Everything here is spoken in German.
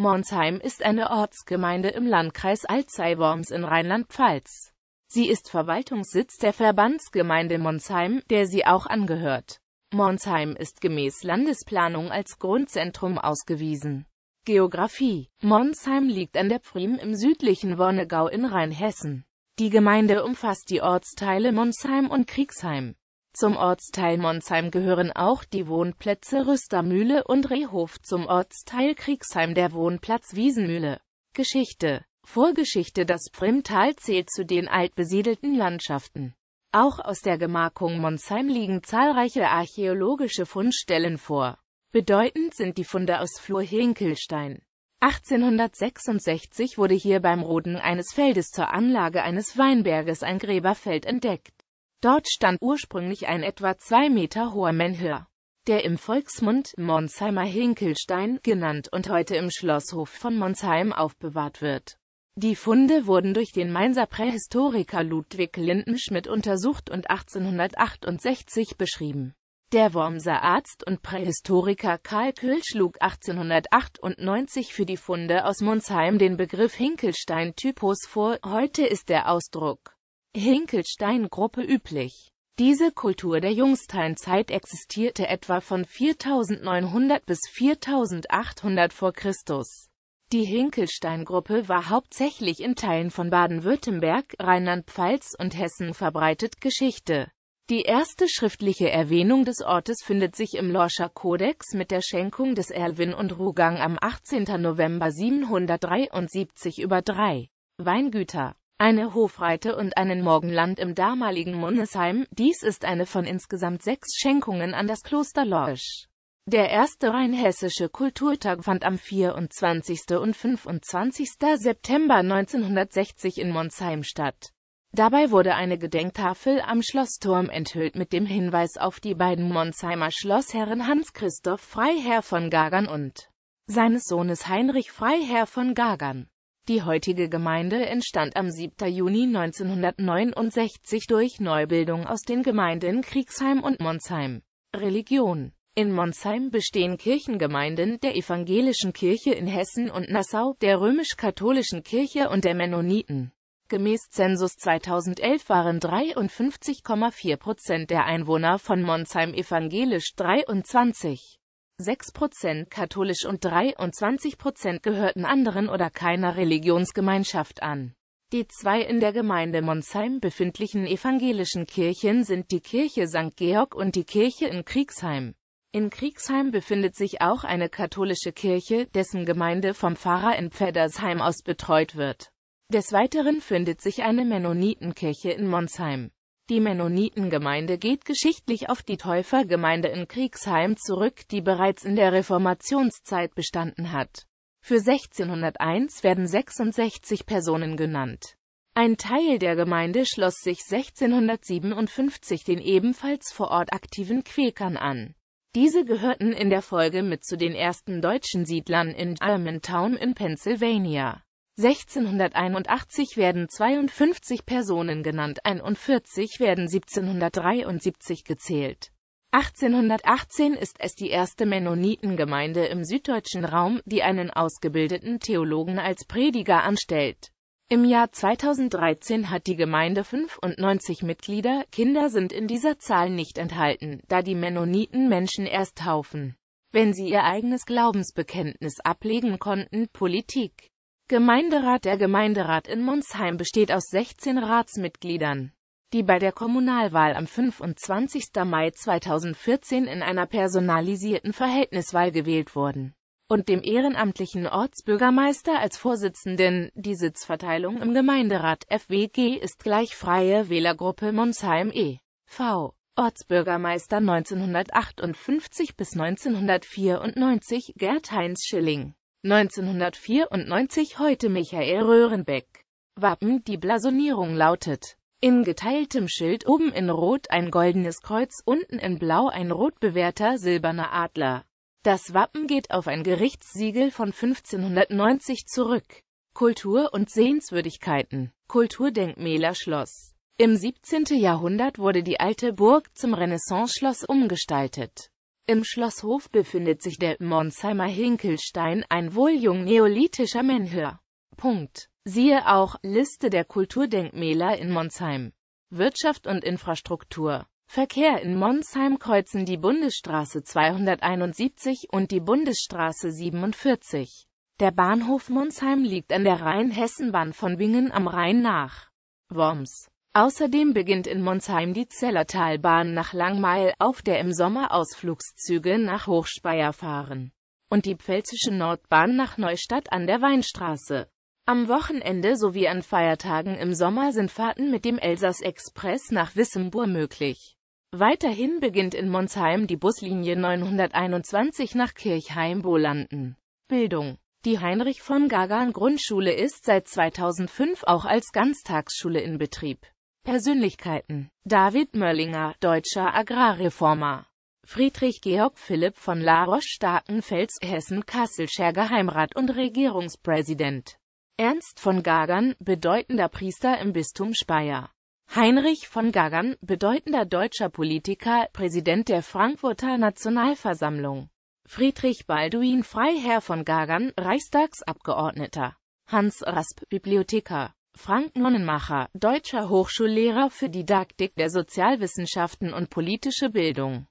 Monsheim ist eine Ortsgemeinde im Landkreis Alzey-Worms in Rheinland-Pfalz. Sie ist Verwaltungssitz der Verbandsgemeinde Monsheim, der sie auch angehört. Monsheim ist gemäß Landesplanung als Grundzentrum ausgewiesen. Geografie Monsheim liegt an der Pfriem im südlichen Wonnegau in Rheinhessen. Die Gemeinde umfasst die Ortsteile Monsheim und Kriegsheim. Zum Ortsteil Monsheim gehören auch die Wohnplätze Rüstermühle und Rehhof zum Ortsteil Kriegsheim der Wohnplatz Wiesenmühle. Geschichte Vorgeschichte Das Primtal zählt zu den altbesiedelten Landschaften. Auch aus der Gemarkung Monsheim liegen zahlreiche archäologische Fundstellen vor. Bedeutend sind die Funde aus Flur-Hinkelstein. 1866 wurde hier beim Roden eines Feldes zur Anlage eines Weinberges ein Gräberfeld entdeckt. Dort stand ursprünglich ein etwa zwei Meter hoher Menhir, der im Volksmund Monsheimer Hinkelstein genannt und heute im Schlosshof von Monsheim aufbewahrt wird. Die Funde wurden durch den Mainzer Prähistoriker Ludwig Lindenschmidt untersucht und 1868 beschrieben. Der Wormser Arzt und Prähistoriker Karl Köhl schlug 1898 für die Funde aus Monsheim den Begriff Hinkelstein-Typus vor, heute ist der Ausdruck Hinkelstein-Gruppe üblich. Diese Kultur der Jungsteinzeit existierte etwa von 4900 bis 4800 vor Christus. Die Hinkelstein-Gruppe war hauptsächlich in Teilen von Baden-Württemberg, Rheinland-Pfalz und Hessen verbreitet Geschichte. Die erste schriftliche Erwähnung des Ortes findet sich im Lorscher Kodex mit der Schenkung des Erwin und Rugang am 18. November 773 über drei Weingüter eine Hofreite und einen Morgenland im damaligen Mundesheim, dies ist eine von insgesamt sechs Schenkungen an das Kloster Lorsch. Der erste rheinhessische Kulturtag fand am 24. und 25. September 1960 in Monsheim statt. Dabei wurde eine Gedenktafel am Schlossturm enthüllt mit dem Hinweis auf die beiden Monsheimer Schlossherren Hans-Christoph Freiherr von Gagern und seines Sohnes Heinrich Freiherr von Gagern. Die heutige Gemeinde entstand am 7. Juni 1969 durch Neubildung aus den Gemeinden Kriegsheim und Monsheim. Religion in Monsheim bestehen Kirchengemeinden der Evangelischen Kirche in Hessen und Nassau, der römisch-katholischen Kirche und der Mennoniten. Gemäß Zensus 2011 waren 53,4 Prozent der Einwohner von Monsheim evangelisch, 23. 6% katholisch und 23% gehörten anderen oder keiner Religionsgemeinschaft an. Die zwei in der Gemeinde Monsheim befindlichen evangelischen Kirchen sind die Kirche St. Georg und die Kirche in Kriegsheim. In Kriegsheim befindet sich auch eine katholische Kirche, dessen Gemeinde vom Pfarrer in Pfeddersheim aus betreut wird. Des Weiteren findet sich eine Mennonitenkirche in Monsheim. Die Mennonitengemeinde geht geschichtlich auf die Täufergemeinde in Kriegsheim zurück, die bereits in der Reformationszeit bestanden hat. Für 1601 werden 66 Personen genannt. Ein Teil der Gemeinde schloss sich 1657 den ebenfalls vor Ort aktiven Quäkern an. Diese gehörten in der Folge mit zu den ersten deutschen Siedlern in Allentown in Pennsylvania. 1681 werden 52 Personen genannt, 41 werden 1773 gezählt. 1818 ist es die erste Mennonitengemeinde im süddeutschen Raum, die einen ausgebildeten Theologen als Prediger anstellt. Im Jahr 2013 hat die Gemeinde 95 Mitglieder, Kinder sind in dieser Zahl nicht enthalten, da die Mennoniten Menschen erst taufen, wenn sie ihr eigenes Glaubensbekenntnis ablegen konnten. Politik Gemeinderat Der Gemeinderat in Monsheim besteht aus 16 Ratsmitgliedern, die bei der Kommunalwahl am 25. Mai 2014 in einer personalisierten Verhältniswahl gewählt wurden und dem ehrenamtlichen Ortsbürgermeister als Vorsitzenden. Die Sitzverteilung im Gemeinderat FWG ist gleich Freie Wählergruppe Monsheim e.V. Ortsbürgermeister 1958 bis 1994 Gerd-Heinz Schilling 1994 heute Michael Röhrenbeck. Wappen Die Blasonierung lautet in geteiltem Schild oben in Rot ein goldenes Kreuz, unten in Blau ein rot bewehrter silberner Adler. Das Wappen geht auf ein Gerichtssiegel von 1590 zurück. Kultur und Sehenswürdigkeiten Kulturdenkmäler Schloss Im 17. Jahrhundert wurde die alte Burg zum Renaissance-Schloss umgestaltet. Im Schlosshof befindet sich der Monsheimer Hinkelstein, ein wohl neolithischer Menhir. Punkt. Siehe auch Liste der Kulturdenkmäler in Monsheim Wirtschaft und Infrastruktur Verkehr in Monsheim kreuzen die Bundesstraße 271 und die Bundesstraße 47. Der Bahnhof Monsheim liegt an der Rhein-Hessen-Bahn von Bingen am Rhein nach Worms. Außerdem beginnt in Monsheim die Zellertalbahn nach Langmeil, auf der im Sommer Ausflugszüge nach Hochspeyer fahren, und die Pfälzische Nordbahn nach Neustadt an der Weinstraße. Am Wochenende sowie an Feiertagen im Sommer sind Fahrten mit dem Elsass-Express nach Wissembur möglich. Weiterhin beginnt in Monsheim die Buslinie 921 nach Kirchheim-Bolanden. Bildung die Heinrich von Gagan Grundschule ist seit 2005 auch als Ganztagsschule in Betrieb. Persönlichkeiten David Möllinger, deutscher Agrarreformer Friedrich Georg Philipp von La Roche-Starkenfels, Hessen-Kasselscher Geheimrat und Regierungspräsident Ernst von Gagern, bedeutender Priester im Bistum Speyer Heinrich von Gagern, bedeutender deutscher Politiker, Präsident der Frankfurter Nationalversammlung Friedrich Balduin Freiherr von Gagern, Reichstagsabgeordneter Hans Rasp, Bibliothekar Frank Nonnenmacher, deutscher Hochschullehrer für Didaktik der Sozialwissenschaften und politische Bildung